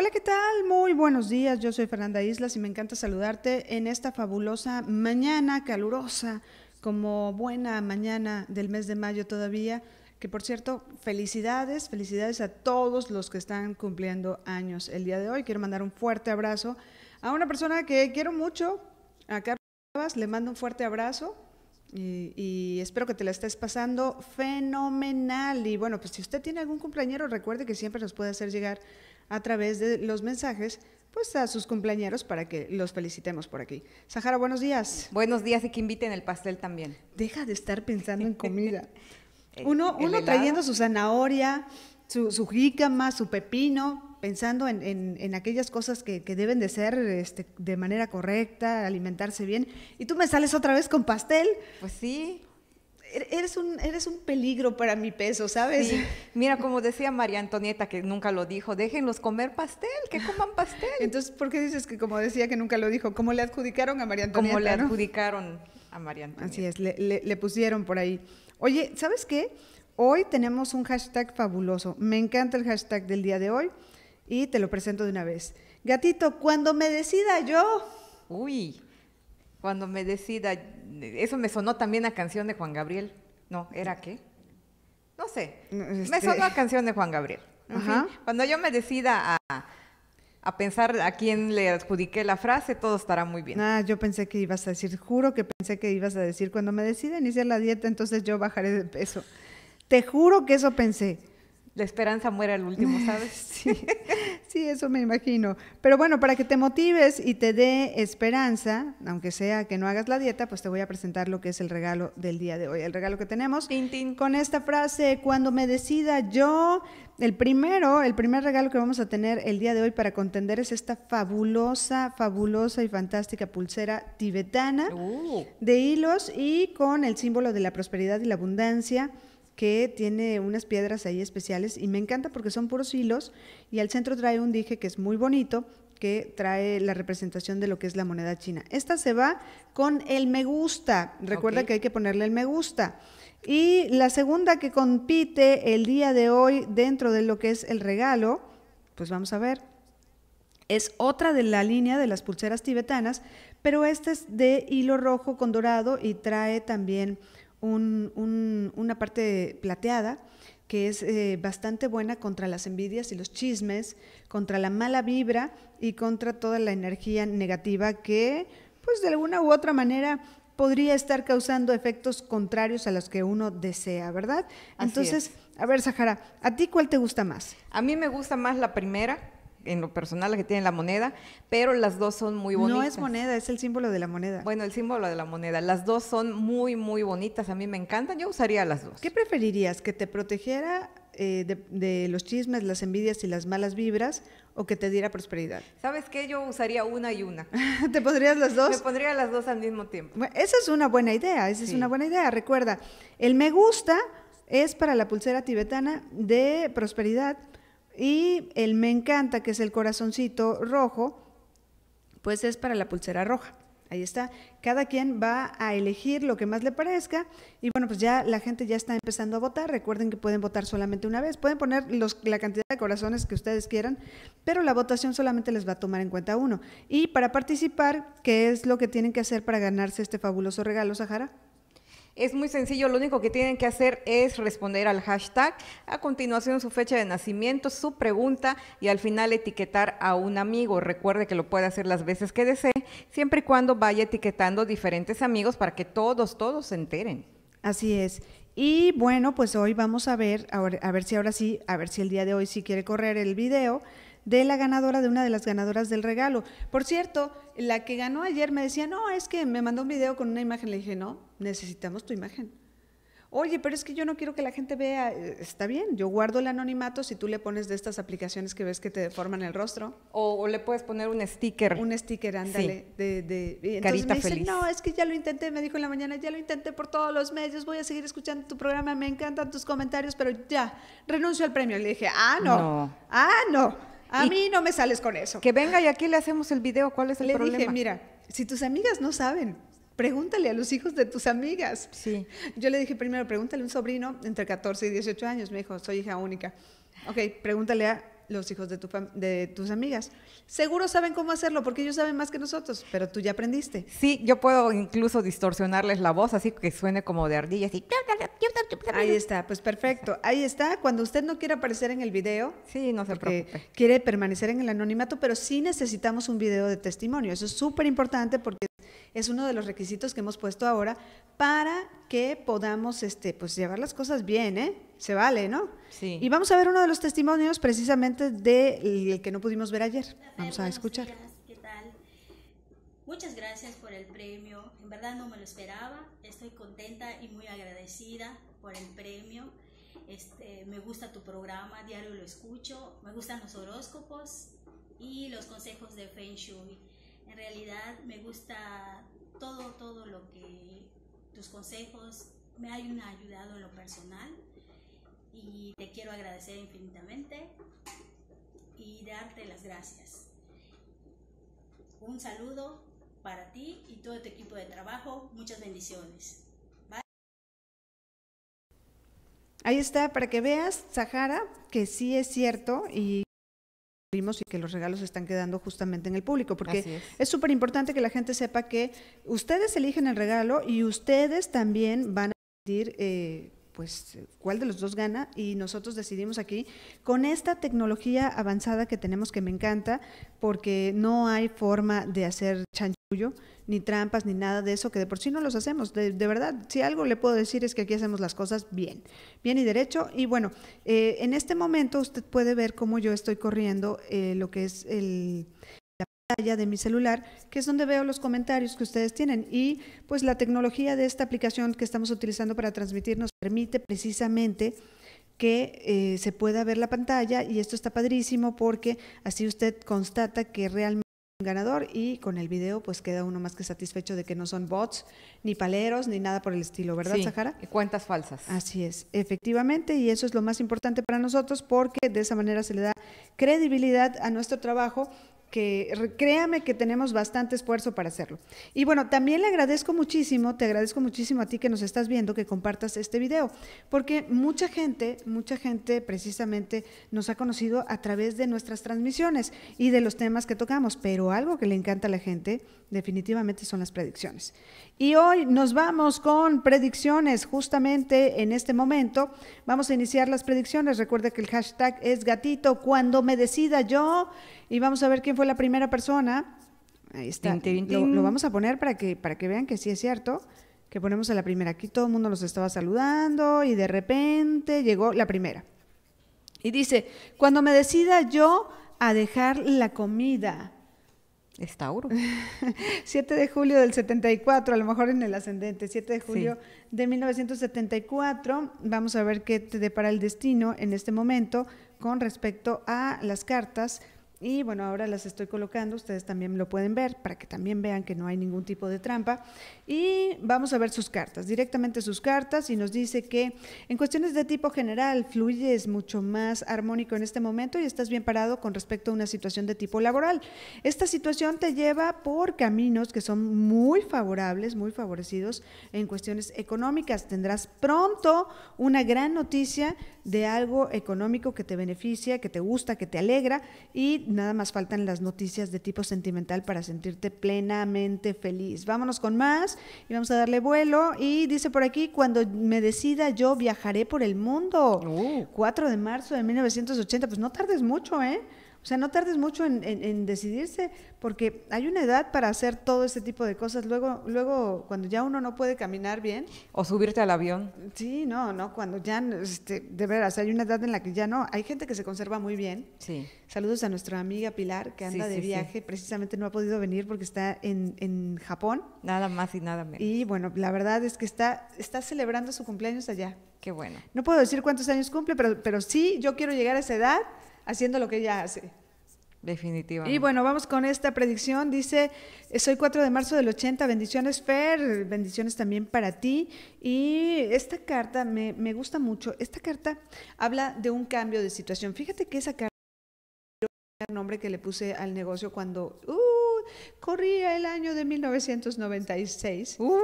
Hola, ¿qué tal? Muy buenos días. Yo soy Fernanda Islas y me encanta saludarte en esta fabulosa mañana calurosa, como buena mañana del mes de mayo todavía. Que por cierto, felicidades, felicidades a todos los que están cumpliendo años el día de hoy. Quiero mandar un fuerte abrazo a una persona que quiero mucho, a Carlos. Le mando un fuerte abrazo. Y, y, espero que te la estés pasando fenomenal. Y bueno, pues si usted tiene algún cumpleañero, recuerde que siempre nos puede hacer llegar a través de los mensajes pues a sus compañeros para que los felicitemos por aquí. Sahara, buenos días. Buenos días y que inviten el pastel también. Deja de estar pensando en comida. uno uno trayendo su zanahoria, su, su jícama, su pepino, pensando en, aquellas cosas que, que, deben de ser este, de manera correcta, alimentarse bien. Y tú me sales otra vez con pastel. Pues sí. Er, eres un, eres un peligro para mi peso, ¿sabes? Mira, como decía María Antonieta, que nunca lo dijo, déjenlos comer pastel, que coman pastel. Entonces, ¿por qué dices que como decía que nunca lo dijo? ¿Cómo le adjudicaron a María Antonieta? Como le adjudicaron a María Antonieta. Así es, le, le pusieron por ahí. Oye, ¿sabes qué? Hoy tenemos un hashtag fabuloso. Me encanta el hashtag del día de hoy y te lo presento de una vez. Gatito, cuando me decida yo. Uy cuando me decida, eso me sonó también a canción de Juan Gabriel. No, ¿era qué? No sé. Me este sonó a canción de Juan Gabriel. Cuando yo me decida a, a, pensar a quién le adjudiqué la frase, todo estará muy bien. Ah, yo pensé que ibas a decir, juro que pensé que ibas a decir, cuando me decida iniciar la dieta, entonces yo bajaré de peso. Te juro que eso pensé la esperanza muere al último, ¿sabes? Sí, sí, eso me imagino. Pero bueno, para que te motives y te dé esperanza, aunque sea que no hagas la dieta, pues te voy a presentar lo que es el regalo del día de hoy. El regalo que tenemos Tintín. con esta frase, cuando me decida yo, el primero, el primer regalo que vamos a tener el día de hoy para contender es esta fabulosa, fabulosa y fantástica pulsera tibetana uh. de hilos y con el símbolo de la prosperidad y la abundancia que tiene unas piedras ahí especiales y me encanta porque son puros hilos y al centro trae un dije que es muy bonito que trae la representación de lo que es la moneda china. Esta se va con el me gusta. Recuerda que hay que ponerle el me gusta. Y la segunda que compite el día de hoy dentro de lo que es el regalo, pues vamos a ver, es otra de la línea de las pulseras tibetanas, pero esta es de hilo rojo con dorado y trae también una parte plateada que es eh, bastante buena contra las envidias y los chismes, contra la mala vibra y contra toda la energía negativa que, pues de alguna u otra manera, podría estar causando efectos contrarios a los que uno desea, ¿verdad? Entonces, a ver, Sahara, ¿a ti cuál te gusta más? A mí me gusta más la primera, en lo personal la que tiene la moneda, pero las dos son muy bonitas. No es moneda, es el símbolo de la moneda. Bueno, el símbolo de la moneda. Las dos son muy, muy bonitas. A mí me encantan. Yo usaría las dos. ¿Qué preferirías? ¿Que te protegiera eh, de, los chismes, las envidias y las malas vibras o que te diera prosperidad? ¿Sabes qué? Yo usaría una y una. ¿Te pondrías las dos? Me pondría las dos al mismo tiempo. esa es una buena idea, esa es una buena idea. Recuerda, el me gusta es para la pulsera tibetana de prosperidad y el me encanta, que es el corazoncito rojo, pues es para la pulsera roja. Ahí está. Cada quien va a elegir lo que más le parezca. Y bueno, pues ya la gente ya está empezando a votar. Recuerden que pueden votar solamente una vez. Pueden poner la cantidad de corazones que ustedes quieran, pero la votación solamente les va a tomar en cuenta uno. Y para participar, ¿qué es lo que tienen que hacer para ganarse este fabuloso regalo, Sahara? Es muy sencillo, lo único que tienen que hacer es responder al hashtag, a continuación su fecha de nacimiento, su pregunta y al final etiquetar a un amigo. Recuerde que lo puede hacer las veces que desee, siempre y cuando vaya etiquetando diferentes amigos para que todos, todos se enteren. Así es. Y bueno, pues hoy vamos a ver, a ver si ahora sí, a ver si el día de hoy sí quiere correr el video de la ganadora, de una de las ganadoras del regalo. Por cierto, la que ganó ayer me decía, no, es que me mandó un video con una imagen. Le dije, no, necesitamos tu imagen. Oye, pero es que yo no quiero que la gente vea, eh, está bien, yo guardo el anonimato si tú le pones de estas aplicaciones que ves que te deforman el rostro. O, le puedes poner un sticker. Un sticker, ándale. De, Carita me feliz. no, es que ya lo intenté, me dijo en la mañana, ya lo intenté por todos los medios, voy a seguir escuchando tu programa, me encantan tus comentarios, pero ya, renuncio al premio. Le dije, ah, no. ah, no. A mí no me sales con eso. Que venga y aquí le hacemos el video, ¿cuál es el problema? Le dije, mira, si tus amigas no saben, pregúntale a los hijos de tus amigas. Sí. Yo le dije primero, pregúntale a un sobrino entre 14 y 18 años. Me dijo, soy hija única. Ok, pregúntale a los hijos de, tus amigas. Seguro saben cómo hacerlo porque ellos saben más que nosotros, pero tú ya aprendiste. Sí, yo puedo incluso distorsionarles la voz así que suene como de ardilla, así. Ahí está, pues perfecto. Ahí está, cuando usted no quiere aparecer en el video. Sí, no Quiere permanecer en el anonimato, pero sí necesitamos un video de testimonio. Eso es súper importante porque es uno de los requisitos que hemos puesto ahora para que podamos este, pues, llevar las cosas bien, ¿eh? Se vale, ¿no? Sí. Y vamos a ver uno de los testimonios precisamente del el que no pudimos ver ayer. Vamos a escuchar. Muchas gracias por el premio. En verdad no me lo esperaba. Estoy contenta y muy agradecida por el premio. Este, me gusta tu programa, diario lo escucho. Me gustan los horóscopos y los consejos de Feng Shui. En realidad me gusta todo, todo lo que tus consejos me han ayudado en lo personal y te quiero agradecer infinitamente y darte las gracias. Un saludo para ti y todo tu equipo de trabajo. Muchas bendiciones. Ahí está, para que veas, Sahara, que sí es cierto y y que los regalos están quedando justamente en el público, porque es súper importante que la gente sepa que ustedes eligen el regalo y ustedes también van a decidir eh, pues cuál de los dos gana y nosotros decidimos aquí con esta tecnología avanzada que tenemos que me encanta porque no hay forma de hacer chanchullo ni trampas ni nada de eso que de por sí no los hacemos de, verdad si algo le puedo decir es que aquí hacemos las cosas bien bien y derecho y bueno eh, en este momento usted puede ver cómo yo estoy corriendo eh, lo que es el de mi celular, que es donde veo los comentarios que ustedes tienen. Y pues la tecnología de esta aplicación que estamos utilizando para transmitir nos permite precisamente que eh, se pueda ver la pantalla y esto está padrísimo porque así usted constata que realmente es un ganador y con el video pues queda uno más que satisfecho de que no son bots, ni paleros, ni nada por el estilo, ¿verdad, sí, Sahara? Cuentas falsas. Así es, efectivamente, y eso es lo más importante para nosotros porque de esa manera se le da credibilidad a nuestro trabajo que créame que tenemos bastante esfuerzo para hacerlo. Y bueno, también le agradezco muchísimo, te agradezco muchísimo a ti que nos estás viendo, que compartas este video, porque mucha gente, mucha gente precisamente nos ha conocido a través de nuestras transmisiones y de los temas que tocamos, pero algo que le encanta a la gente definitivamente son las predicciones. Y hoy nos vamos con predicciones, justamente en este momento vamos a iniciar las predicciones, recuerda que el hashtag es gatito, cuando me decida yo... Y vamos a ver quién fue la primera persona. Ahí está. Lo, vamos a poner para que, para que vean que sí es cierto. Que ponemos a la primera. Aquí todo el mundo los estaba saludando y de repente llegó la primera. Y dice, cuando me decida yo a dejar la comida. Es Tauro. 7 de julio del 74, a lo mejor en el ascendente, 7 de julio de 1974. Vamos a ver qué te depara el destino en este momento con respecto a las cartas y bueno, ahora las estoy colocando, ustedes también lo pueden ver para que también vean que no hay ningún tipo de trampa. Y vamos a ver sus cartas, directamente sus cartas y nos dice que en cuestiones de tipo general fluye es mucho más armónico en este momento y estás bien parado con respecto a una situación de tipo laboral. Esta situación te lleva por caminos que son muy favorables, muy favorecidos en cuestiones económicas. Tendrás pronto una gran noticia de algo económico que te beneficia, que te gusta, que te alegra y nada más faltan las noticias de tipo sentimental para sentirte plenamente feliz. Vámonos con más y vamos a darle vuelo. Y dice por aquí, cuando me decida yo viajaré por el mundo. 4 uh. de marzo de 1980, pues no tardes mucho, ¿eh? O sea, no tardes mucho en, decidirse, porque hay una edad para hacer todo ese tipo de cosas. Luego, luego, cuando ya uno no puede caminar bien. O subirte al avión. Sí, no, no, cuando ya, este, de veras, hay una edad en la que ya no. Hay gente que se conserva muy bien. Sí. Saludos a nuestra amiga Pilar, que anda de viaje, precisamente no ha podido venir porque está en, Japón. Nada más y nada menos. Y bueno, la verdad es que está, está celebrando su cumpleaños allá. Qué bueno. No puedo decir cuántos años cumple, pero, pero sí, yo quiero llegar a esa edad haciendo lo que ella hace. Definitivamente. Y bueno, vamos con esta predicción. Dice, soy 4 de marzo del 80, bendiciones Fer, bendiciones también para ti. Y esta carta me, gusta mucho. Esta carta habla de un cambio de situación. Fíjate que esa carta, el nombre que le puse al negocio cuando, uh, corría el año de 1996. Uh,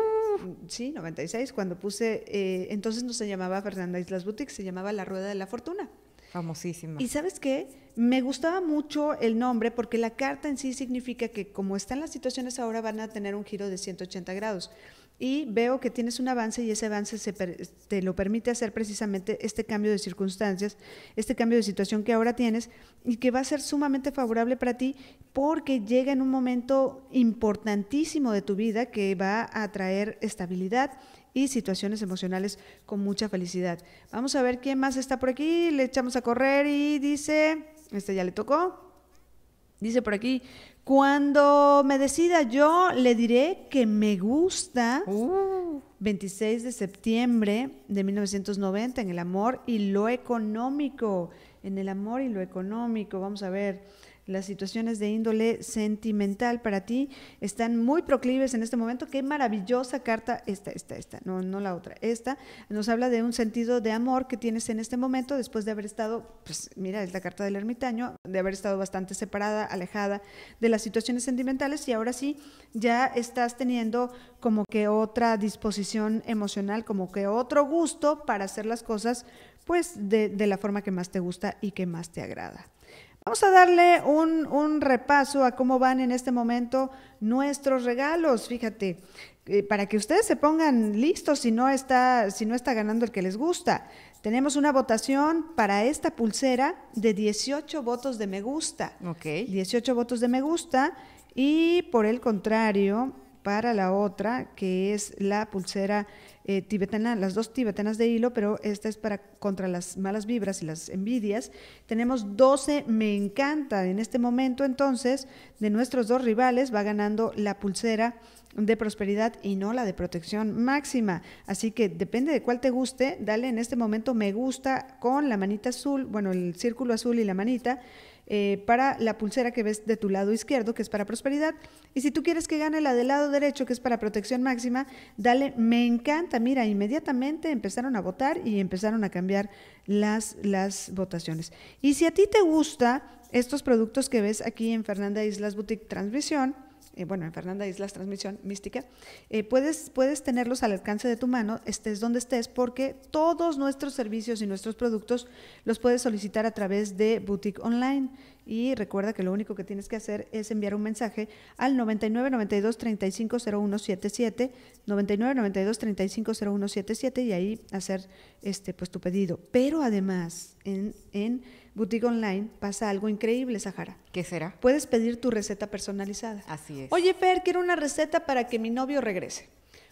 sí, 96, cuando puse, eh, entonces no se llamaba Fernanda Islas Boutique, se llamaba La Rueda de la Fortuna. Famosísima. ¿Y sabes qué? Me gustaba mucho el nombre porque la carta en sí significa que como están las situaciones ahora van a tener un giro de 180 grados. Y veo que tienes un avance y ese avance te lo permite hacer precisamente este cambio de circunstancias, este cambio de situación que ahora tienes y que va a ser sumamente favorable para ti porque llega en un momento importantísimo de tu vida que va a traer estabilidad y situaciones emocionales con mucha felicidad. Vamos a ver quién más está por aquí. Le echamos a correr y dice, este ya le tocó. Dice por aquí, cuando me decida yo le diré que me gusta. 26 uh. de septiembre de 1990 en el amor y lo económico. En el amor y lo económico, vamos a ver las situaciones de índole sentimental para ti están muy proclives en este momento. Qué maravillosa carta, esta, esta, esta, no, no la otra, esta nos habla de un sentido de amor que tienes en este momento después de haber estado, pues mira, es la carta del ermitaño, de haber estado bastante separada, alejada de las situaciones sentimentales y ahora sí ya estás teniendo como que otra disposición emocional, como que otro gusto para hacer las cosas pues de, de la forma que más te gusta y que más te agrada. Vamos a darle un, repaso a cómo van en este momento nuestros regalos, fíjate, eh, para que ustedes se pongan listos si no, está, si no está ganando el que les gusta. Tenemos una votación para esta pulsera de 18 votos de me gusta. Ok. 18 votos de me gusta y por el contrario, para la otra, que es la pulsera eh, tibetana, las dos tibetanas de hilo, pero esta es para contra las malas vibras y las envidias. Tenemos 12, me encanta. En este momento, entonces, de nuestros dos rivales va ganando la pulsera de prosperidad y no la de protección máxima. Así que depende de cuál te guste, dale en este momento me gusta con la manita azul, bueno, el círculo azul y la manita. Eh, para la pulsera que ves de tu lado izquierdo, que es para prosperidad. Y si tú quieres que gane la del lado derecho, que es para protección máxima, dale, me encanta. Mira, inmediatamente empezaron a votar y empezaron a cambiar las, las votaciones. Y si a ti te gusta estos productos que ves aquí en Fernanda Islas Boutique Transmisión, eh, bueno, en Fernanda Islas Transmisión Mística, eh, puedes, puedes tenerlos al alcance de tu mano, estés donde estés, porque todos nuestros servicios y nuestros productos los puedes solicitar a través de Boutique Online. Y recuerda que lo único que tienes que hacer es enviar un mensaje al 9992-350177, 9992-350177 y ahí hacer este, pues, tu pedido. Pero además, en, en Boutique Online pasa algo increíble, Sahara. ¿Qué será? Puedes pedir tu receta personalizada. Así es. Oye, Fer, quiero una receta para que mi novio regrese.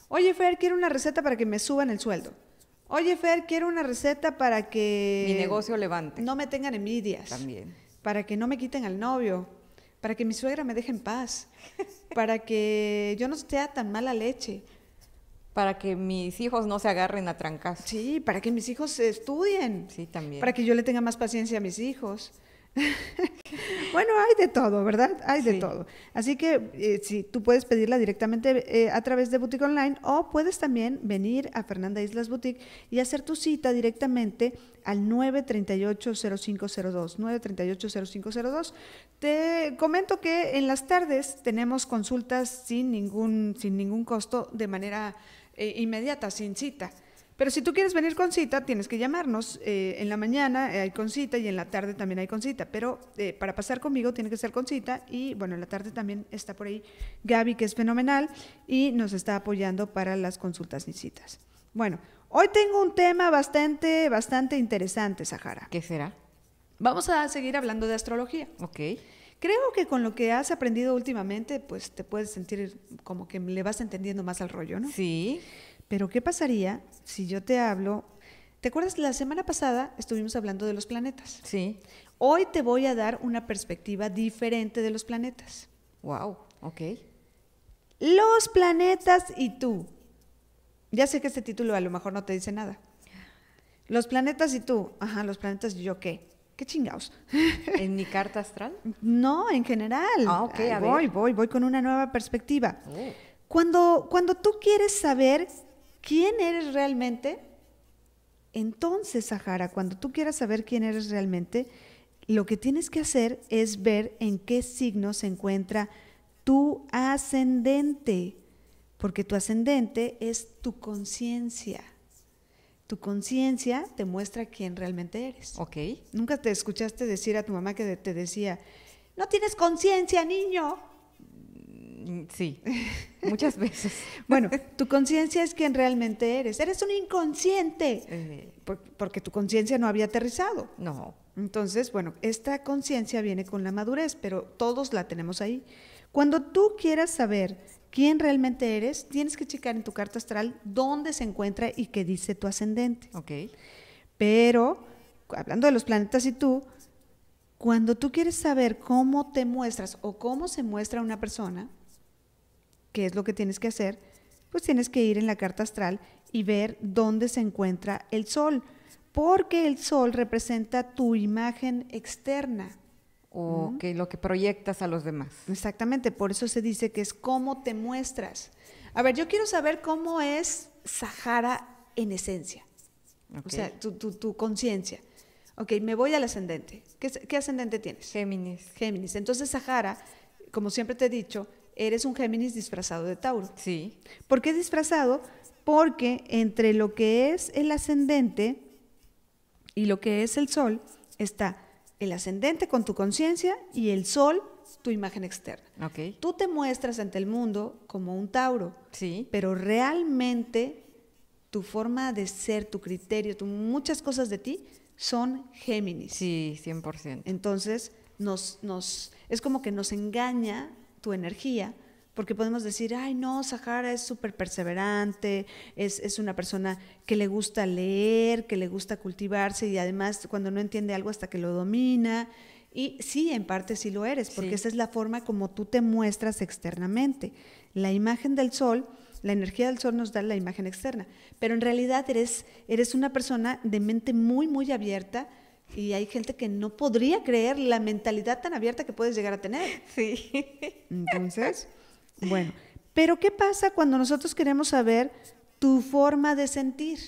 Oye, Fer, quiero una receta para que me suban el sueldo. Oye, Fer, quiero una receta para que... Mi negocio levante. No me tengan envidias. También para que no me quiten al novio, para que mi suegra me deje en paz, para que yo no sea tan mala leche. Para que mis hijos no se agarren a trancas. Sí, para que mis hijos estudien. Sí, también. Para que yo le tenga más paciencia a mis hijos. bueno, hay de todo, ¿verdad? Hay de todo. Así que eh, tú puedes pedirla directamente eh, a través de Boutique Online o puedes también venir a Fernanda Islas Boutique y hacer tu cita directamente al 938-0502. 938-0502. Te comento que en las tardes tenemos consultas sin ningún, sin ningún costo de manera eh, inmediata, sin cita. Pero si tú quieres venir con cita, tienes que llamarnos. Eh, en la mañana eh, hay con cita y en la tarde también hay con cita. Pero eh, para pasar conmigo tiene que ser con cita. Y bueno, en la tarde también está por ahí Gaby, que es fenomenal y nos está apoyando para las consultas ni citas. Bueno, hoy tengo un tema bastante, bastante interesante, Sahara. ¿Qué será? Vamos a seguir hablando de astrología. Ok. Creo que con lo que has aprendido últimamente, pues te puedes sentir como que le vas entendiendo más al rollo, ¿no? Sí. Pero ¿qué pasaría si yo te hablo? ¿Te acuerdas? La semana pasada estuvimos hablando de los planetas. Sí. Hoy te voy a dar una perspectiva diferente de los planetas. Wow, ok. Los planetas y tú. Ya sé que este título a lo mejor no te dice nada. Los planetas y tú. Ajá, los planetas y yo qué. ¿Qué chingados? ¿En mi carta astral? No, en general. Ah, ok, voy, Voy, voy, con una nueva perspectiva. Oh. Cuando, cuando tú quieres saber quién eres realmente, entonces, Sahara, cuando tú quieras saber quién eres realmente, lo que tienes que hacer es ver en qué signo se encuentra tu ascendente, porque tu ascendente es tu conciencia. Tu conciencia te muestra quién realmente eres. Ok. Nunca te escuchaste decir a tu mamá que te decía, no tienes conciencia, niño. Mm, sí, muchas veces. bueno, tu conciencia es quien realmente eres. Eres un inconsciente, eh. porque tu conciencia no había aterrizado. No. Entonces, bueno, esta conciencia viene con la madurez, pero todos la tenemos ahí. Cuando tú quieras saber quién realmente eres, tienes que checar en tu carta astral dónde se encuentra y qué dice tu ascendente. Ok. Pero, hablando de los planetas y tú, cuando tú quieres saber cómo te muestras o cómo se muestra una persona, que es lo que tienes que hacer, pues tienes que ir en la carta astral y ver dónde se encuentra el sol, porque el sol representa tu imagen externa. O que lo que proyectas a los demás. Exactamente, por eso se dice que es cómo te muestras. A ver, yo quiero saber cómo es Sahara en esencia, o sea, tu, conciencia. Ok, me voy al ascendente. ¿Qué, ¿Qué, ascendente tienes? Géminis. Géminis. Entonces, Sahara, como siempre te he dicho, eres un Géminis disfrazado de Tauro. Sí. ¿Por qué disfrazado? Porque entre lo que es el ascendente y lo que es el sol está el ascendente con tu conciencia y el sol tu imagen externa. Okay. Tú te muestras ante el mundo como un Tauro, sí. pero realmente tu forma de ser, tu criterio, muchas cosas de ti son Géminis. Sí, 100%. Entonces, nos, nos, es como que nos engaña tu energía, porque podemos decir, ay, no, Sahara es súper perseverante, es, una persona que le gusta leer, que le gusta cultivarse y además cuando no entiende algo hasta que lo domina. Y sí, en parte sí lo eres, porque esa es la forma como tú te muestras externamente. La imagen del sol, la energía del sol nos da la imagen externa, pero en realidad eres, eres una persona de mente muy, muy abierta, y hay gente que no podría creer la mentalidad tan abierta que puedes llegar a tener. Sí. Entonces, bueno, pero ¿qué pasa cuando nosotros queremos saber tu forma de sentir?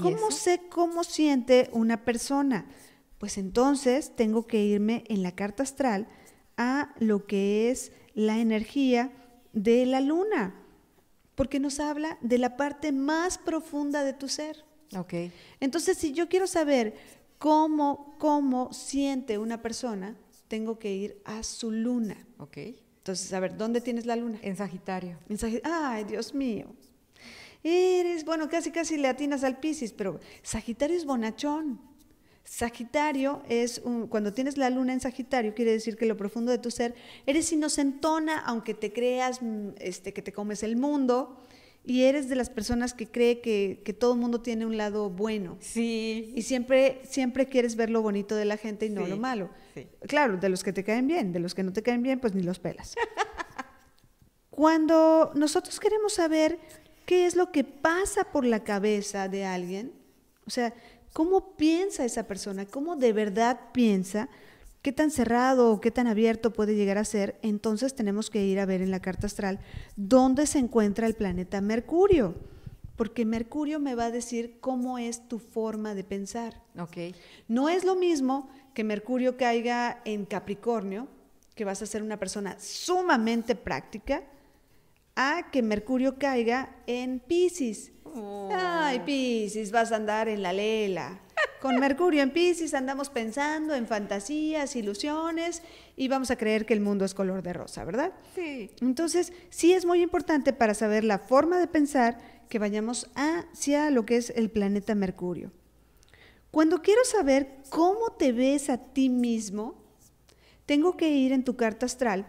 ¿Cómo sé cómo siente una persona? Pues entonces tengo que irme en la carta astral a lo que es la energía de la luna, porque nos habla de la parte más profunda de tu ser. Okay. Entonces, si yo quiero saber cómo, cómo siente una persona, tengo que ir a su luna. Okay. Entonces, a ver, ¿dónde tienes la luna? En Sagitario. En Ay, Dios mío. Eres, bueno, casi casi le atinas al Piscis, pero Sagitario es bonachón. Sagitario es, cuando tienes la luna en Sagitario, quiere decir que lo profundo de tu ser, eres inocentona, aunque te creas mm, este, que te comes el mundo, y eres de las personas que cree que, todo el mundo tiene un lado bueno. Sí. Y siempre, siempre quieres ver lo bonito de la gente y no lo malo. Sí. Claro, de los que te caen bien, de los que no te caen bien, pues ni los pelas. Cuando nosotros queremos saber qué es lo que pasa por la cabeza de alguien, o sea, cómo piensa esa persona, cómo de verdad piensa, qué tan cerrado o qué tan abierto puede llegar a ser, entonces tenemos que ir a ver en la carta astral dónde se encuentra el planeta Mercurio, porque Mercurio me va a decir cómo es tu forma de pensar. Okay. No es lo mismo que Mercurio caiga en Capricornio, que vas a ser una persona sumamente práctica, a que Mercurio caiga en Pisces. Oh. Ay, Pisces, vas a andar en la lela. Con Mercurio en Pisces andamos pensando en fantasías, ilusiones y vamos a creer que el mundo es color de rosa, ¿verdad? Sí. Entonces, sí es muy importante para saber la forma de pensar que vayamos hacia lo que es el planeta Mercurio. Cuando quiero saber cómo te ves a ti mismo, tengo que ir en tu carta astral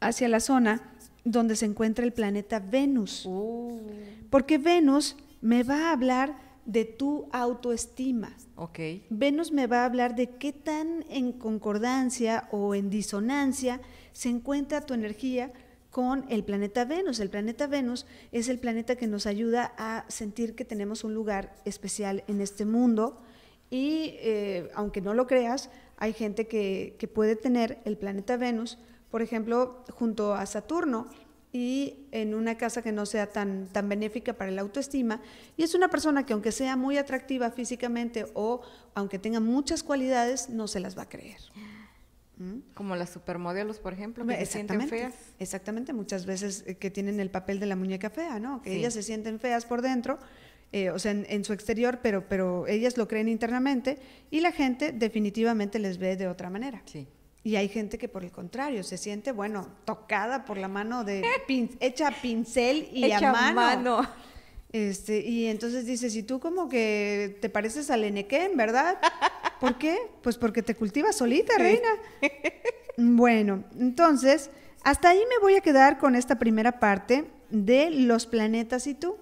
hacia la zona donde se encuentra el planeta Venus. Uh. Porque Venus me va a hablar de tu autoestima. Ok. Venus me va a hablar de qué tan en concordancia o en disonancia se encuentra tu energía con el planeta Venus. El planeta Venus es el planeta que nos ayuda a sentir que tenemos un lugar especial en este mundo y eh, aunque no lo creas, hay gente que, que puede tener el planeta Venus, por ejemplo, junto a Saturno, y en una casa que no sea tan, tan benéfica para la autoestima. Y es una persona que aunque sea muy atractiva físicamente o aunque tenga muchas cualidades, no se las va a creer. ¿Mm? Como las supermodelos, por ejemplo, que se sienten feas. Exactamente, muchas veces eh, que tienen el papel de la muñeca fea, ¿no? Que ellas se sienten feas por dentro, eh, o sea, en, en, su exterior, pero, pero ellas lo creen internamente y la gente definitivamente les ve de otra manera. Sí. Y hay gente que por el contrario se siente, bueno, tocada por la mano de pin, hecha pincel y a mano. Este, y entonces dices, ¿y tú como que te pareces al Enequén, verdad? ¿Por qué? Pues porque te cultivas solita, reina. Bueno, entonces, hasta ahí me voy a quedar con esta primera parte de los planetas y tú.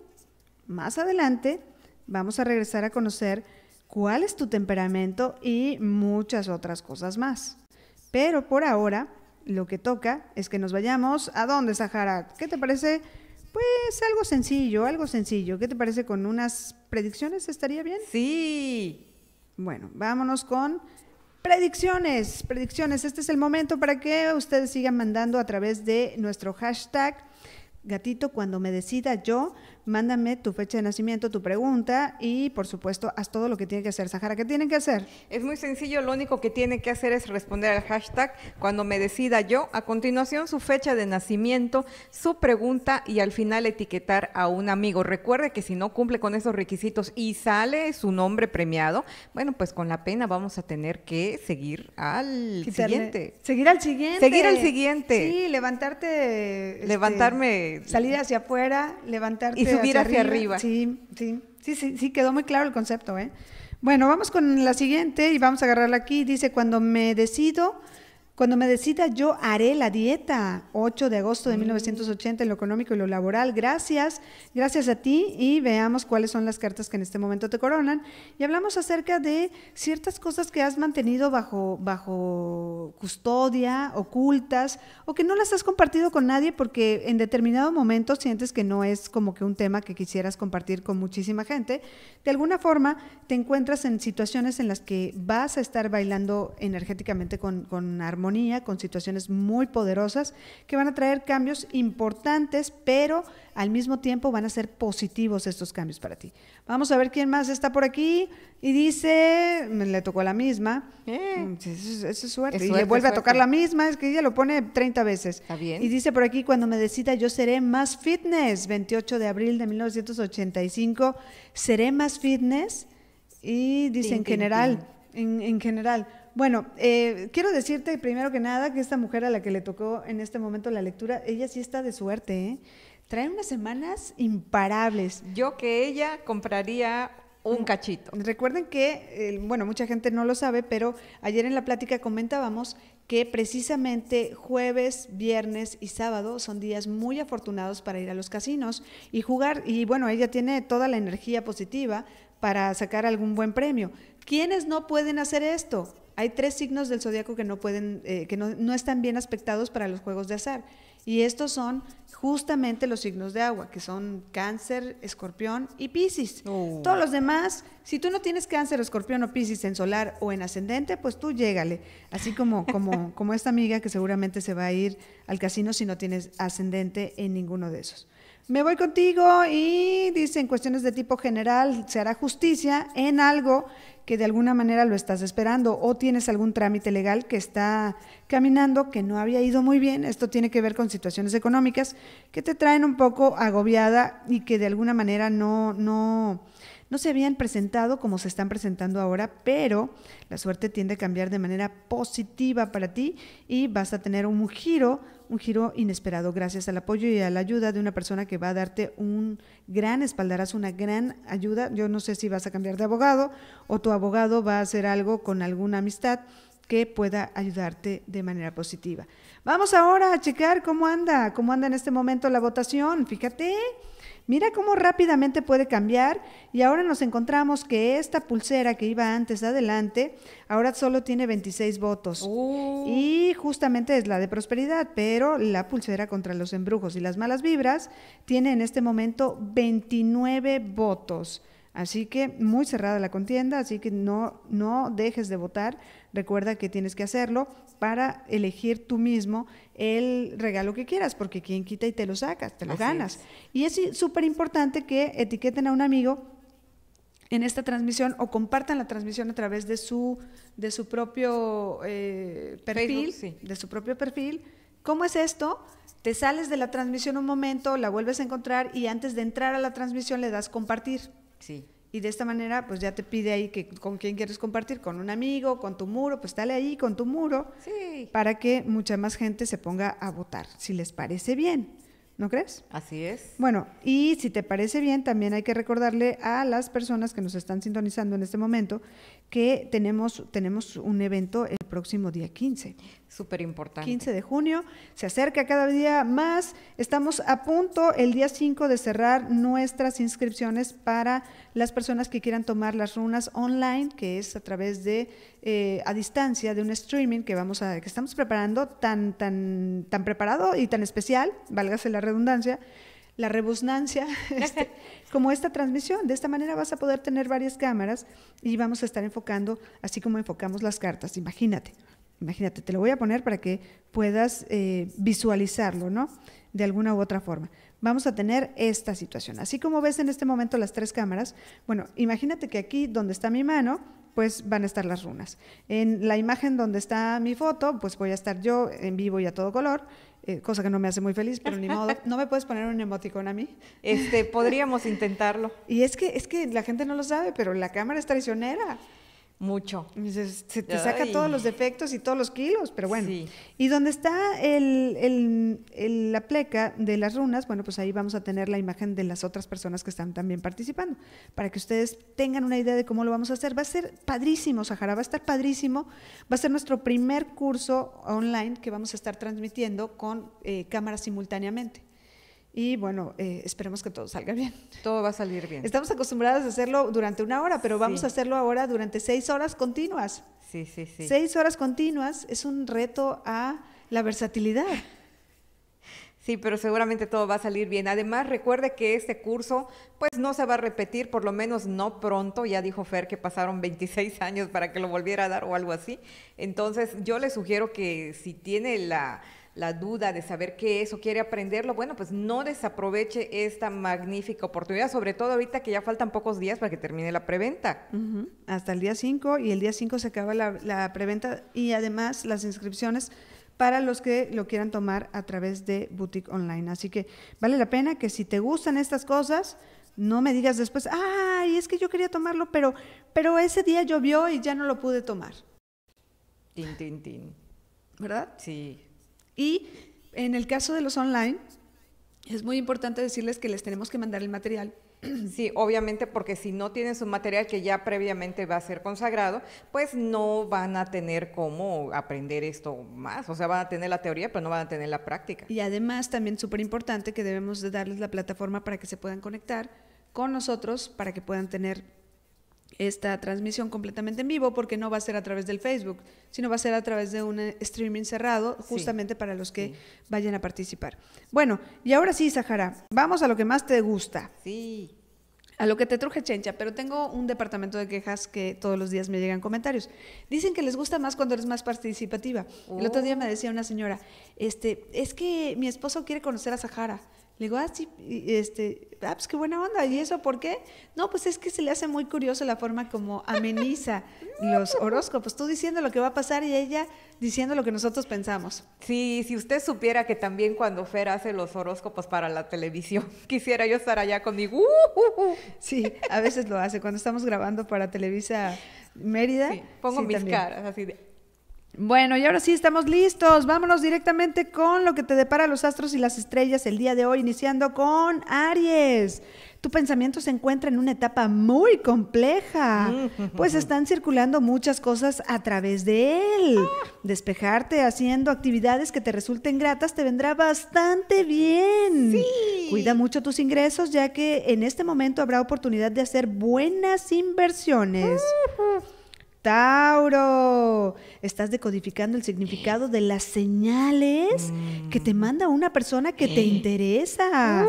Más adelante vamos a regresar a conocer cuál es tu temperamento y muchas otras cosas más. Pero por ahora, lo que toca es que nos vayamos a dónde, Sahara. ¿Qué te parece? Pues algo sencillo, algo sencillo. ¿Qué te parece con unas predicciones? ¿Estaría bien? Sí. Bueno, vámonos con predicciones, predicciones. Este es el momento para que ustedes sigan mandando a través de nuestro hashtag gatito cuando me decida yo mándame tu fecha de nacimiento, tu pregunta y por supuesto haz todo lo que tiene que hacer. Sahara, ¿qué tienen que hacer? Es muy sencillo, lo único que tienen que hacer es responder al hashtag cuando me decida yo. A continuación su fecha de nacimiento, su pregunta y al final etiquetar a un amigo. Recuerde que si no cumple con esos requisitos y sale su nombre premiado, bueno, pues con la pena vamos a tener que seguir al siguiente. Seguir al siguiente. Seguir al siguiente. Sí, levantarte. Este, Levantarme. salir hacia afuera, levantarte subir hacia, arriba. Sí, sí, sí, sí, sí, quedó muy claro el concepto, ¿eh? Bueno, vamos con la siguiente y vamos a agarrarla aquí. Dice, cuando me decido cuando me decida, yo haré la dieta. 8 de agosto de 1980 mm. en lo económico y lo laboral. Gracias, gracias a ti y veamos cuáles son las cartas que en este momento te coronan. Y hablamos acerca de ciertas cosas que has mantenido bajo, bajo custodia, ocultas, o que no las has compartido con nadie porque en determinado momento sientes que no es como que un tema que quisieras compartir con muchísima gente. De alguna forma te encuentras en situaciones en las que vas a estar bailando energéticamente con, con armonía con situaciones muy poderosas que van a traer cambios importantes, pero al mismo tiempo van a ser positivos estos cambios para ti. Vamos a ver quién más está por aquí y dice, le tocó la misma, eh. mm, eso, es suerte, y le vuelve a tocar la misma, es que ella lo pone 30 veces. bien. Y dice por aquí, cuando me decida yo seré más fitness, 28 de abril de 1985, seré más fitness y dice en general, En, en general, bueno, eh, quiero decirte primero que nada que esta mujer a la que le tocó en este momento la lectura, ella sí está de suerte, ¿eh? Trae unas semanas imparables. Yo que ella compraría un cachito. Recuerden que, eh, bueno, mucha gente no lo sabe, pero ayer en la plática comentábamos que precisamente jueves, viernes y sábado son días muy afortunados para ir a los casinos y jugar. Y bueno, ella tiene toda la energía positiva para sacar algún buen premio. ¿Quiénes no pueden hacer esto? Hay tres signos del zodiaco que no pueden, eh, que no, están bien aspectados para los juegos de azar. Y estos son justamente los signos de agua, que son cáncer, escorpión y piscis. Oh. Todos los demás, si tú no tienes cáncer, escorpión o piscis en solar o en ascendente, pues tú llégale. Así como, como, como esta amiga que seguramente se va a ir al casino si no tienes ascendente en ninguno de esos. Me voy contigo y dice en cuestiones de tipo general, se hará justicia en algo que de alguna manera lo estás esperando o tienes algún trámite legal que está caminando, que no había ido muy bien. Esto tiene que ver con situaciones económicas que te traen un poco agobiada y que de alguna manera no, no no se habían presentado como se están presentando ahora, pero la suerte tiende a cambiar de manera positiva para ti y vas a tener un giro, un giro inesperado gracias al apoyo y a la ayuda de una persona que va a darte un gran espaldarazo, una gran ayuda. Yo no sé si vas a cambiar de abogado o tu abogado va a hacer algo con alguna amistad que pueda ayudarte de manera positiva. Vamos ahora a checar cómo anda, cómo anda en este momento la votación. Fíjate, Mira cómo rápidamente puede cambiar y ahora nos encontramos que esta pulsera que iba antes adelante, ahora solo tiene 26 votos. Oh. Y justamente es la de prosperidad, pero la pulsera contra los embrujos y las malas vibras tiene en este momento 29 votos. Así que muy cerrada la contienda, así que no, no dejes de votar Recuerda que tienes que hacerlo para elegir tú mismo el regalo que quieras, porque quien quita y te lo sacas, te lo ganas. Y es súper importante que etiqueten a un amigo en esta transmisión o compartan la transmisión a través de su, de su propio eh, perfil, de su propio perfil. ¿Cómo es esto? Te sales de la transmisión un momento, la vuelves a encontrar y antes de entrar a la transmisión le das compartir. Sí y de esta manera pues ya te pide ahí que con quién quieres compartir, con un amigo, con tu muro, pues dale ahí con tu muro para que mucha más gente se ponga a votar, si les parece bien. ¿No crees? Así es. Bueno, y si te parece bien, también hay que recordarle a las personas que nos están sintonizando en este momento que tenemos, tenemos un evento el próximo día 15. Súper importante. 15 de junio, se acerca cada día más. Estamos a punto el día 5 de cerrar nuestras inscripciones para las personas que quieran tomar las runas online, que es a través de, eh, a distancia, de un streaming que, vamos a, que estamos preparando tan, tan, tan preparado y tan especial, válgase la redundancia, la rebusnancia, este, como esta transmisión. De esta manera vas a poder tener varias cámaras y vamos a estar enfocando, así como enfocamos las cartas, imagínate. Imagínate, te lo voy a poner para que puedas eh, visualizarlo, ¿no? De alguna u otra forma. Vamos a tener esta situación. Así como ves en este momento las tres cámaras, bueno, imagínate que aquí donde está mi mano, pues van a estar las runas. En la imagen donde está mi foto, pues voy a estar yo en vivo y a todo color. Eh, cosa que no me hace muy feliz, pero ni modo. ¿No me puedes poner un emoticón a mí? Este, podríamos intentarlo. Y es que, es que la gente no lo sabe, pero la cámara es traicionera. Mucho. Se, te saca todos los defectos y todos los kilos, pero bueno. Y donde está el, la pleca de las runas, bueno, pues ahí vamos a tener la imagen de las otras personas que están también participando, para que ustedes tengan una idea de cómo lo vamos a hacer. Va a ser padrísimo, Sahara, va a estar padrísimo. Va a ser nuestro primer curso online que vamos a estar transmitiendo con eh, cámaras simultáneamente. Y bueno, eh, esperemos que todo salga bien. Todo va a salir bien. Estamos acostumbrados a hacerlo durante una hora, pero vamos a hacerlo ahora durante seis horas continuas. Sí, sí, sí. Seis horas continuas es un reto a la versatilidad. Sí, pero seguramente todo va a salir bien. Además, recuerde que este curso pues no se va a repetir, por lo menos no pronto. Ya dijo Fer que pasaron 26 años para que lo volviera a dar o algo así. Entonces, yo le sugiero que si tiene la la duda de saber qué es o quiere aprenderlo, bueno, pues no desaproveche esta magnífica oportunidad, sobre todo ahorita que ya faltan pocos días para que termine la preventa. Hasta el día 5 y el día 5 se acaba la, preventa y además las inscripciones para los que lo quieran tomar a través de Boutique Online. Así que vale la pena que si te gustan estas cosas, no me digas después, ay, es que yo quería tomarlo, pero, pero ese día llovió y ya no lo pude tomar. Tin, tin, tin. ¿Verdad? Sí. Y en el caso de los online, es muy importante decirles que les tenemos que mandar el material Sí, obviamente porque si no tienen su material que ya previamente va a ser consagrado, pues no van a tener cómo aprender esto más. O sea, van a tener la teoría, pero no van a tener la práctica. Y además también súper importante que debemos de darles la plataforma para que se puedan conectar con nosotros, para que puedan tener esta transmisión completamente en vivo porque no va a ser a través del Facebook, sino va a ser a través de un eh, streaming cerrado justamente para los que vayan a participar. Bueno, y ahora sí, Sahara, vamos a lo que más te gusta. Sí. A lo que te truje chencha, pero tengo un departamento de quejas que todos los días me llegan comentarios. Dicen que les gusta más cuando eres más participativa. El otro día me oh. decía una señora, este, es que mi esposo quiere conocer a Sahara. Le digo, ah, sí, este, ah, pues qué buena onda. ¿Y eso por qué? No, pues es que se le hace muy curioso la forma como ameniza los horóscopos. Tú diciendo lo que va a pasar y ella diciendo lo que nosotros pensamos. Sí, si usted supiera que también cuando Fer hace los horóscopos para la televisión, quisiera yo estar allá conmigo. Sí, a veces lo hace. Cuando estamos grabando para Televisa Mérida. pongo mis caras así de... Bueno, y ahora sí estamos listos. Vámonos directamente con lo que te depara los astros y las estrellas el día de hoy, iniciando con Aries. Tu pensamiento se encuentra en una etapa muy compleja, mm. pues están circulando muchas cosas a través de él. Ah. Despejarte haciendo actividades que te resulten gratas te vendrá bastante bien. Cuida mucho tus ingresos ya que en este momento habrá oportunidad de hacer buenas inversiones. Tauro, estás decodificando el significado de las señales que te mm. manda una persona que te interesa.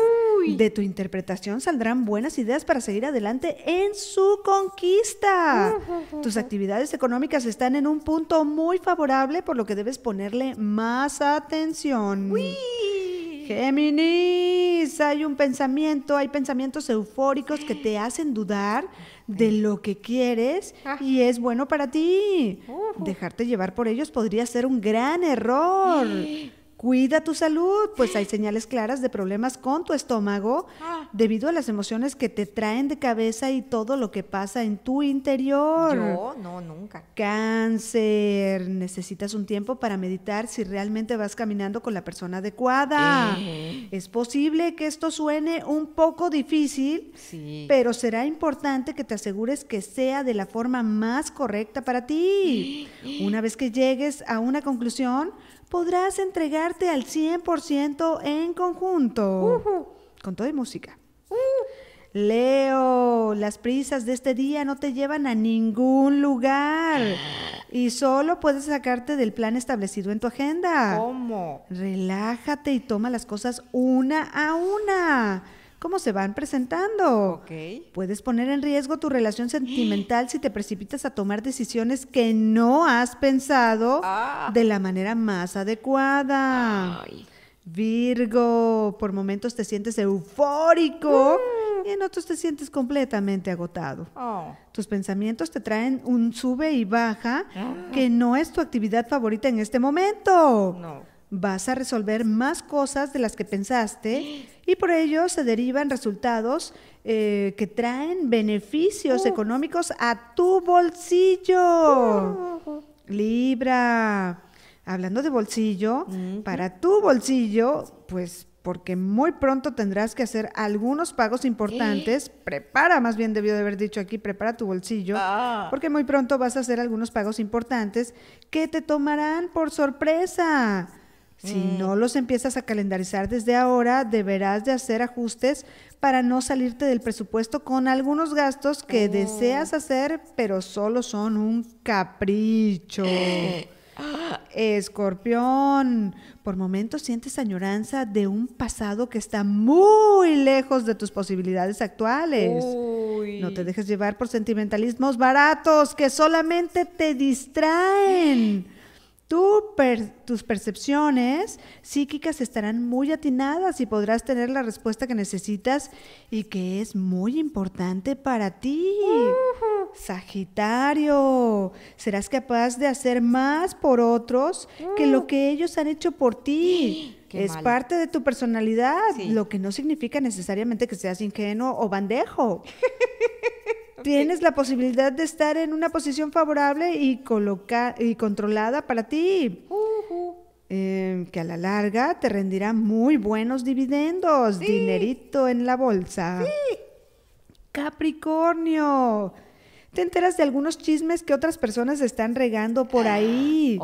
De tu interpretación saldrán buenas ideas para seguir adelante en su conquista. Tus actividades económicas están en un punto muy favorable, por lo que debes ponerle más atención. Géminis, hay un pensamiento, hay pensamientos eufóricos que te hacen dudar de lo que quieres ah. y es bueno para ti. Dejarte llevar por ellos podría ser un gran error. Cuida tu salud, pues hay señales claras de problemas con tu estómago ah. debido a las emociones que te traen de cabeza y todo lo que pasa en tu interior. Yo no, nunca. Cáncer, necesitas un tiempo para meditar si realmente vas caminando con la persona adecuada. Eh. Es posible que esto suene un poco difícil, pero será importante que te asegures que sea de la forma más correcta para ti. Una vez que llegues a una conclusión, podrás entregarte al 100% en conjunto. Con todo y música. Uh. Leo, las prisas de este día no te llevan a ningún lugar y solo puedes sacarte del plan establecido en tu agenda. ¿Cómo? Relájate y toma las cosas una a una cómo se van presentando. Okay. Puedes poner en riesgo tu relación sentimental si te precipitas a tomar decisiones que no has pensado ah. de la manera más adecuada. Virgo, por momentos te sientes eufórico mm. y en otros te sientes completamente agotado. Oh. Tus pensamientos te traen un sube y baja ah. que no es tu actividad favorita en este momento. Vas a resolver más cosas de las que pensaste y por ello se derivan resultados eh, que traen beneficios económicos a tu bolsillo. Libra, hablando de bolsillo, para tu bolsillo, pues porque muy pronto tendrás que hacer algunos pagos importantes. Prepara, más bien debió de haber dicho aquí, prepara tu bolsillo, ah. porque muy pronto vas a hacer algunos pagos importantes que te tomarán por sorpresa. Si mm. no los empiezas a calendarizar desde ahora, deberás de hacer ajustes para no salirte del presupuesto con algunos gastos que oh. deseas hacer, pero solo son un capricho. Escorpión, por momentos sientes añoranza de un pasado que está muy lejos de tus posibilidades actuales. No te dejes llevar por sentimentalismos baratos que solamente te distraen tus percepciones psíquicas estarán muy atinadas y podrás tener la respuesta que necesitas y que es muy importante para ti. Sagitario, serás capaz de hacer más por otros que lo mm. que ellos han hecho por ti. es parte de tu personalidad, lo que no significa necesariamente que seas ingenuo o bandejo. Tienes la posibilidad de estar en una posición favorable y, coloca y controlada para ti. Em, que a la larga te rendirá muy buenos dividendos, dinerito en la bolsa. Capricornio, te enteras de algunos chismes que otras personas están regando por ahí.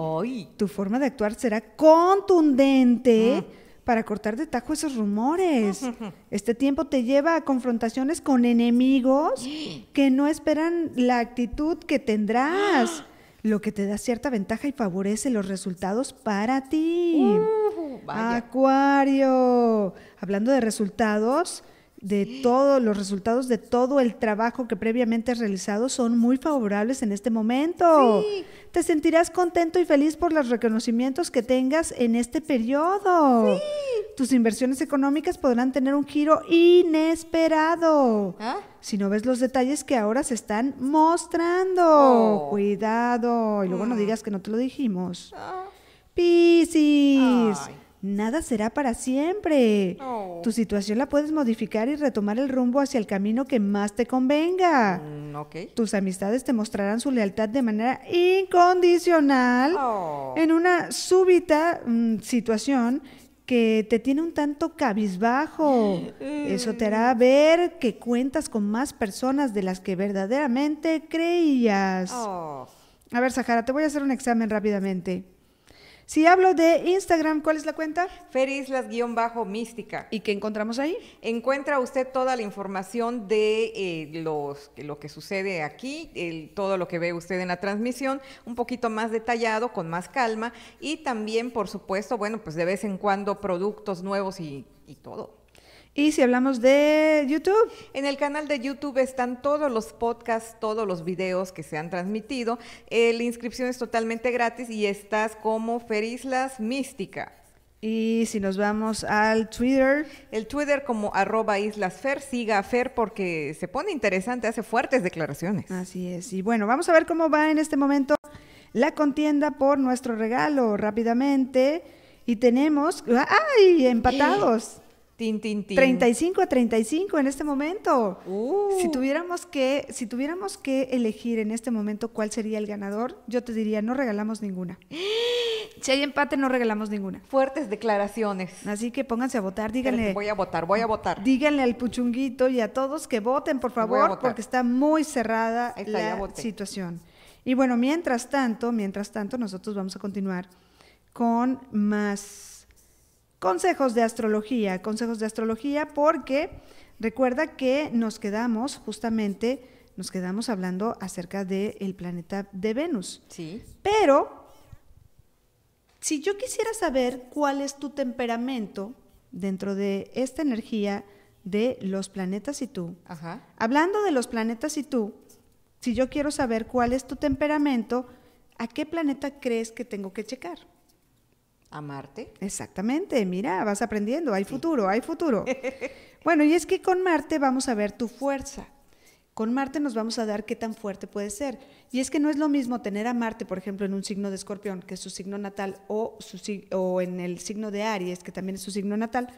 Tu forma de actuar será contundente. Ah para cortar de tajo esos rumores. Este tiempo te lleva a confrontaciones con enemigos que no esperan la actitud que tendrás, lo que te da cierta ventaja y favorece los resultados para ti. Uh, Acuario, hablando de resultados, de todos los resultados de todo el trabajo que previamente has realizado son muy favorables en este momento. Te sentirás contento y feliz por los reconocimientos que tengas en este periodo. Tus inversiones económicas podrán tener un giro inesperado. ¿Ah? Si no ves los detalles que ahora se están mostrando. Oh. Cuidado. Y luego no ah. digas que no te lo dijimos. Ah. Piscis nada será para siempre. Tu situación la puedes modificar y retomar el rumbo hacia el camino que más te convenga. Mm, Tus amistades te mostrarán su lealtad de manera incondicional oh. en una súbita mm, situación que te tiene un tanto cabizbajo. Mm. Eso te hará ver que cuentas con más personas de las que verdaderamente creías. Oh. A ver, Sahara, te voy a hacer un examen rápidamente. Si hablo de Instagram, ¿cuál es la cuenta? Ferislas-mística. ¿Y qué encontramos ahí? Encuentra usted toda la información de eh, los, lo que sucede aquí, el, todo lo que ve usted en la transmisión, un poquito más detallado, con más calma. Y también, por supuesto, bueno, pues de vez en cuando productos nuevos y todo. Y si hablamos de YouTube. En el canal de YouTube están todos los podcasts, todos los videos que se han transmitido. Eh, la inscripción es totalmente gratis y estás como Fer Islas Mística. Y si nos vamos al Twitter. El Twitter como arroba islasfer, siga a Fer porque se pone interesante, hace fuertes declaraciones. Así es. Y bueno, vamos a ver cómo va en este momento la contienda por nuestro regalo rápidamente. Y tenemos, ¡ay! Empatados. 35 a 35 en este momento. Uh. Si, tuviéramos que, si tuviéramos que elegir en este momento cuál sería el ganador, yo te diría, no regalamos ninguna. Si hay empate, no regalamos ninguna. Fuertes declaraciones. Así que pónganse a votar, díganle. Voy a votar, voy a votar. Díganle al puchunguito y a todos que voten, por favor, porque está muy cerrada la situación. Y bueno, mientras tanto, mientras tanto, nosotros vamos a continuar con más consejos de astrología, consejos de astrología porque recuerda que nos quedamos justamente, nos quedamos hablando acerca del planeta de Venus. Sí. Pero, si yo quisiera saber cuál es tu temperamento dentro de esta energía de los planetas y tú, hablando de los planetas y tú, si yo quiero saber cuál es tu temperamento, ¿a qué planeta crees que tengo que checar? ¿A Marte? Exactamente, mira, vas aprendiendo, hay futuro, hay futuro. bueno, y es que con Marte vamos a ver tu fuerza. Con Marte nos vamos a dar qué tan fuerte puede ser. Y es que no es lo mismo tener a Marte, por ejemplo, en un signo de escorpión, que es su signo natal, o, o en el signo de Aries, que también es su signo natal,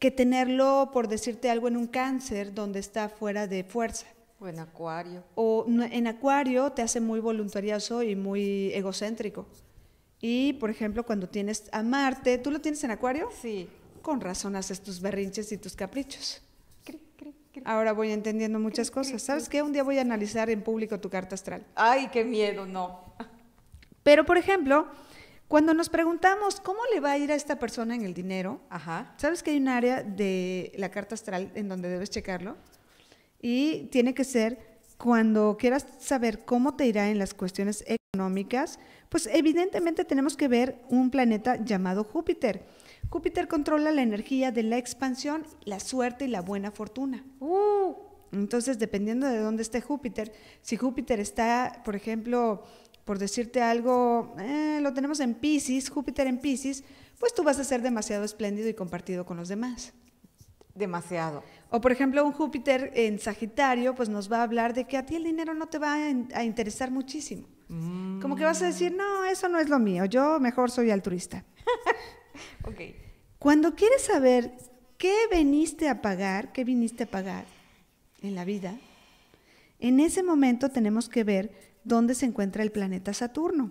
que tenerlo, por decirte algo, en un cáncer donde está fuera de fuerza. O en acuario. O en acuario te hace muy voluntarioso y muy egocéntrico. Y, por ejemplo, cuando tienes a Marte, ¿tú lo tienes en Acuario? Sí. Con razón haces tus berrinches y tus caprichos. Ahora voy entendiendo muchas cosas. ¿Sabes qué? Un día voy a analizar en público tu carta astral. Ay, qué miedo, no. Pero, por ejemplo, cuando nos preguntamos cómo le va a ir a esta persona en el dinero, Ajá. ¿sabes que hay un área de la carta astral en donde debes checarlo? Y tiene que ser cuando quieras saber cómo te irá en las cuestiones económicas, pues evidentemente tenemos que ver un planeta llamado Júpiter. Júpiter controla la energía de la expansión, la suerte y la buena fortuna. Uh. Entonces, dependiendo de dónde esté Júpiter, si Júpiter está, por ejemplo, por decirte algo, eh, lo tenemos en Pisces, Júpiter en Pisces, pues tú vas a ser demasiado espléndido y compartido con los demás. Demasiado. O por ejemplo, un Júpiter en Sagitario, pues nos va a hablar de que a ti el dinero no te va a, interesar muchísimo. Mm. Como que vas a decir, no, eso no es lo mío, yo mejor soy altruista. ok. Cuando quieres saber qué viniste a pagar, qué viniste a pagar en la vida, en ese momento tenemos que ver dónde se encuentra el planeta Saturno.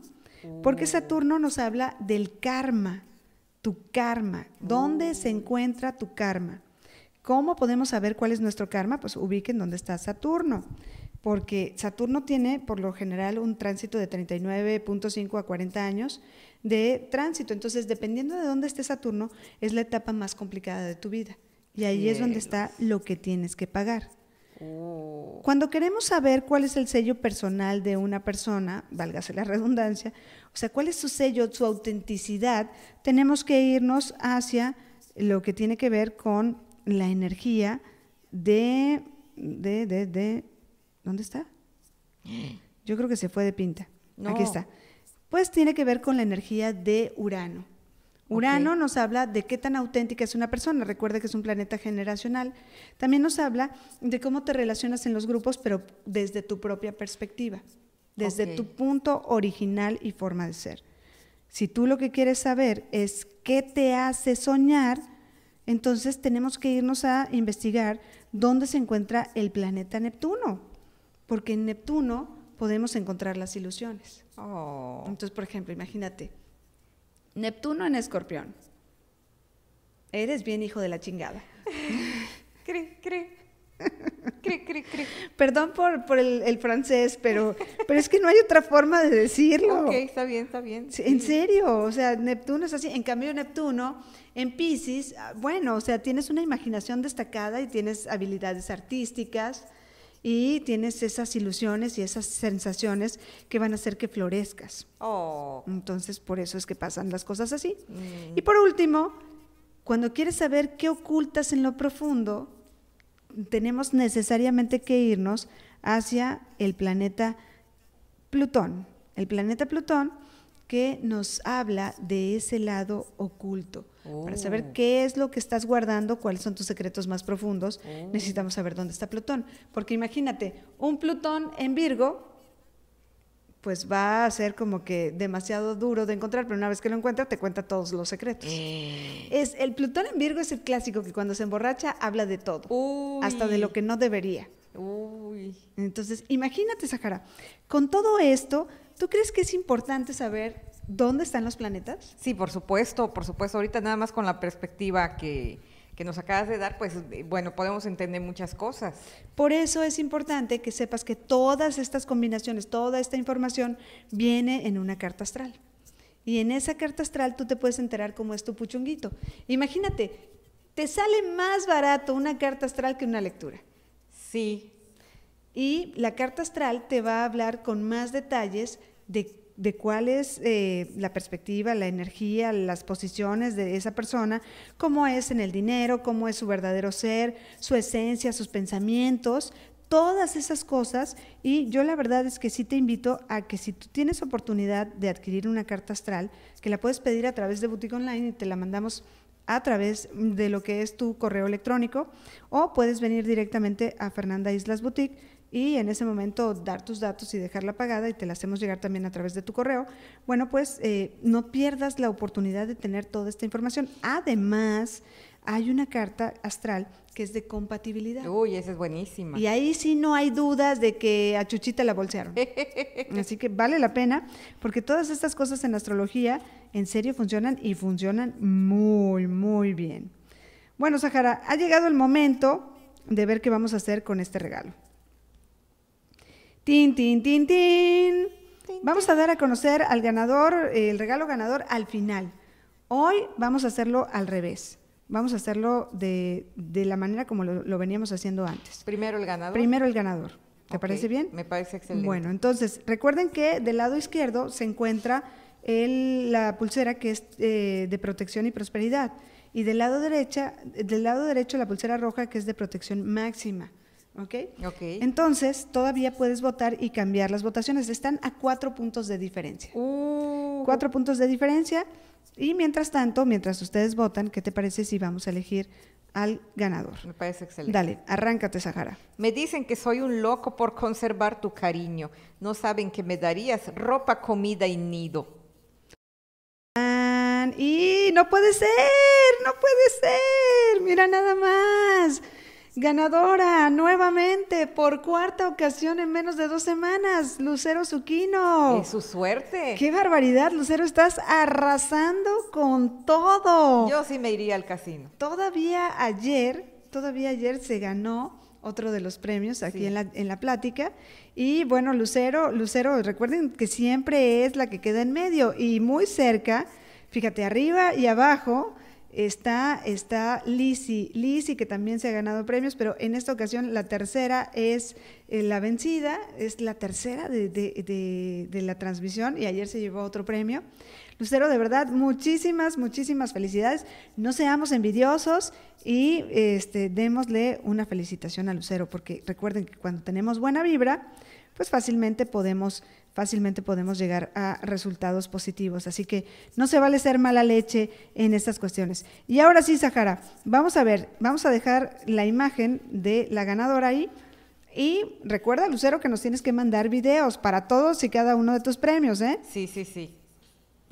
Porque oh. Saturno nos habla del karma, tu karma, dónde se encuentra tu karma. ¿Cómo podemos saber cuál es nuestro karma? Pues ubiquen dónde está Saturno, porque Saturno tiene por lo general un tránsito de 39.5 a 40 años de tránsito. Entonces, dependiendo de dónde esté Saturno, es la etapa más complicada de tu vida. Y ahí es donde está lo que tienes que pagar. Oh. Cuando queremos saber cuál es el sello personal de una persona, válgase la redundancia, o sea, cuál es su sello, su autenticidad, tenemos que irnos hacia lo que tiene que ver con la energía de, de, de, ¿dónde está? Yo creo que se fue de pinta. Aquí está. Pues tiene que ver con la energía de Urano. Urano nos habla de qué tan auténtica es una persona. Recuerda que es un planeta generacional. También nos habla de cómo te relacionas en los grupos, pero desde tu propia perspectiva, desde tu punto original y forma de ser. Si tú lo que quieres saber es qué te hace soñar, entonces tenemos que irnos a investigar dónde se encuentra el planeta Neptuno, porque en Neptuno podemos encontrar las ilusiones. Oh. Entonces, por ejemplo, imagínate, Neptuno en escorpión. Eres bien hijo de la chingada. Perdón por, el, francés, pero, pero es que no hay otra forma de decirlo. Ok, está bien, está bien. En serio, o sea, Neptuno es así. En cambio, Neptuno en Pisces, ah, bueno, o sea, tienes una imaginación destacada y tienes habilidades artísticas y tienes esas ilusiones y esas sensaciones que van a hacer que florezcas. Oh. Entonces, por eso es que pasan las cosas así. Mm. Y por último, cuando quieres saber qué ocultas en lo profundo, tenemos necesariamente que irnos hacia el planeta Plutón. El planeta Plutón que nos habla de ese lado oculto. Para oh. saber qué es lo que estás guardando, cuáles son tus secretos más profundos, oh. necesitamos saber dónde está Plutón. Porque imagínate, un Plutón en Virgo pues va a ser como que demasiado duro de encontrar, pero una vez que lo encuentra te cuenta todos los secretos. Eh. Es, el Plutón en Virgo es el clásico que cuando se emborracha habla de todo, hasta de lo que no debería. Entonces, imagínate, Sahara, con todo esto, ¿tú crees que es importante saber dónde están los planetas? Sí, por supuesto, por supuesto. Ahorita nada más con la perspectiva que, que nos acabas de dar, pues eh, bueno, podemos entender muchas cosas. Por eso es importante que sepas que todas estas combinaciones, toda esta información viene en una carta astral. Y en esa carta astral tú te puedes enterar cómo es tu puchunguito. Imagínate, te sale más barato una carta astral que una lectura. Sí. Y la carta astral te va a hablar con más detalles de de cuál es eh, la perspectiva, la energía, las posiciones de esa persona, cómo es en el dinero, cómo es su verdadero ser, su esencia, sus pensamientos, todas esas cosas. Y yo la verdad es que sí te invito a que si tú tienes oportunidad de adquirir una carta astral, que la puedes pedir a través de Boutique Online y te la mandamos a través de lo que es tu correo electrónico o puedes venir directamente a Fernanda Islas Boutique y en ese momento dar tus datos y dejarla pagada y te la hacemos llegar también a través de tu correo, bueno, pues eh, no pierdas la oportunidad de tener toda esta información. Además, hay una carta astral que es de compatibilidad. Uy, esa es buenísima. Y ahí sí no hay dudas de que a Chuchita la bolsearon. Así que vale la pena, porque todas estas cosas en astrología en serio funcionan y funcionan muy, muy bien. Bueno, Sahara, ha llegado el momento de ver qué vamos a hacer con este regalo. Tin, tin, tin, tin. Vamos a dar a conocer al ganador, eh, el regalo ganador al final. Hoy vamos a hacerlo al revés. Vamos a hacerlo de, de la manera como lo, veníamos haciendo antes. Primero el ganador. Primero el ganador. ¿Te parece bien? Me parece excelente. Bueno, entonces recuerden que del lado izquierdo se encuentra la pulsera que es eh, de protección y prosperidad y del lado derecha, del lado derecho la pulsera roja que es de protección máxima. ¿Okay? ¿ok? Entonces, todavía puedes votar y cambiar las votaciones. Están a cuatro puntos de diferencia. Uh. Cuatro puntos de diferencia. Y mientras tanto, mientras ustedes votan, ¿qué te parece si vamos a elegir al ganador? Me parece excelente. Dale, arráncate, Sahara. Me dicen que soy un loco por conservar tu cariño. No saben que me darías ropa, comida y nido. Y no puede ser, no puede ser. Mira nada más. Ganadora nuevamente por cuarta ocasión en menos de dos semanas, Lucero Zuquino. ¿Y su suerte. Qué barbaridad, Lucero, estás arrasando con todo. Yo sí me iría al casino. Todavía ayer, todavía ayer se ganó otro de los premios aquí en, la, en la plática. Y bueno, Lucero, Lucero, recuerden que siempre es la que queda en medio y muy cerca, fíjate, arriba y abajo Está, está Lisi, Lisi que también se ha ganado premios, pero en esta ocasión la tercera es eh, la vencida, es la tercera de, la transmisión y ayer se llevó otro premio. Lucero, de verdad, muchísimas, muchísimas felicidades. No seamos envidiosos y este, démosle una felicitación a Lucero, porque recuerden que cuando tenemos buena vibra, pues fácilmente podemos fácilmente podemos llegar a resultados positivos. Así que no se vale ser mala leche en estas cuestiones. Y ahora sí, Sahara, vamos a ver, vamos a dejar la imagen de la ganadora ahí. Y recuerda, Lucero, que nos tienes que mandar videos para todos y cada uno de tus premios, ¿eh? Sí, sí, sí.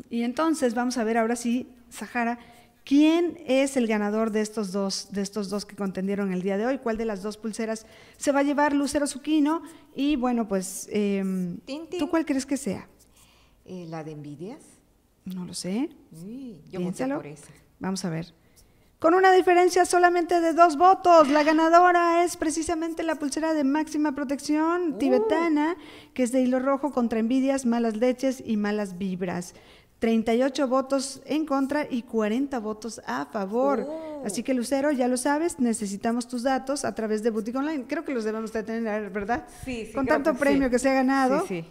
Y entonces vamos a ver ahora sí, Sahara, ¿Quién es el ganador de estos dos, de estos dos que contendieron el día de hoy? ¿Cuál de las dos pulseras se va a llevar Lucero Zuquino? Y bueno, pues, em, ¿tú cuál crees que sea? Eh, ¿La de envidias? No lo sé. Sí, yo Vamos a ver. Con una diferencia solamente de dos votos, la ganadora es precisamente la pulsera de máxima protección uh. tibetana, que es de hilo rojo contra envidias, malas leches y malas vibras. 38 votos en contra y 40 votos a favor. Oh. Así que Lucero, ya lo sabes, necesitamos tus datos a través de Boutique Online. Creo que los debemos de tener, ¿verdad? Sí, sí. Con tanto premio que se ha ganado. Sí, sí.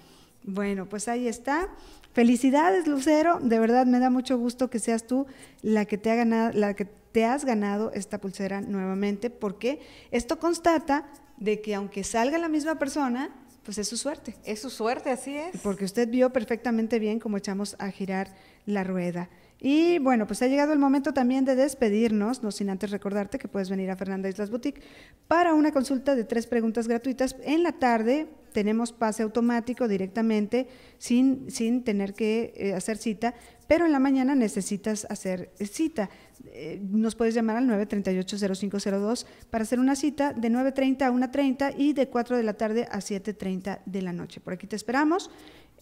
Bueno, pues ahí está. Felicidades, Lucero. De verdad me da mucho gusto que seas tú la que te ha ganado, la que te has ganado esta pulsera nuevamente, porque esto constata de que aunque salga la misma persona, pues es su suerte. Es su suerte, así es. Porque usted vio perfectamente bien cómo echamos a girar la rueda. Y bueno, pues ha llegado el momento también de despedirnos, no sin antes recordarte que puedes venir a Fernanda Islas Boutique para una consulta de tres preguntas gratuitas. En la tarde tenemos pase automático directamente sin, sin tener que eh, hacer cita pero en la mañana necesitas hacer cita. Eh, nos puedes llamar al 938-0502 para hacer una cita de 9.30 a 1.30 y de 4 de la tarde a 7.30 de la noche. Por aquí te esperamos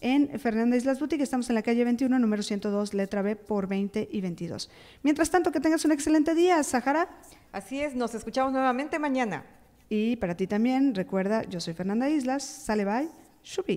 en Fernanda Islas Boutique. Estamos en la calle 21, número 102, letra B, por 20 y 22. Mientras tanto, que tengas un excelente día, Sahara. Así es, nos escuchamos nuevamente mañana. Y para ti también, recuerda, yo soy Fernanda Islas, sale bye, shupi.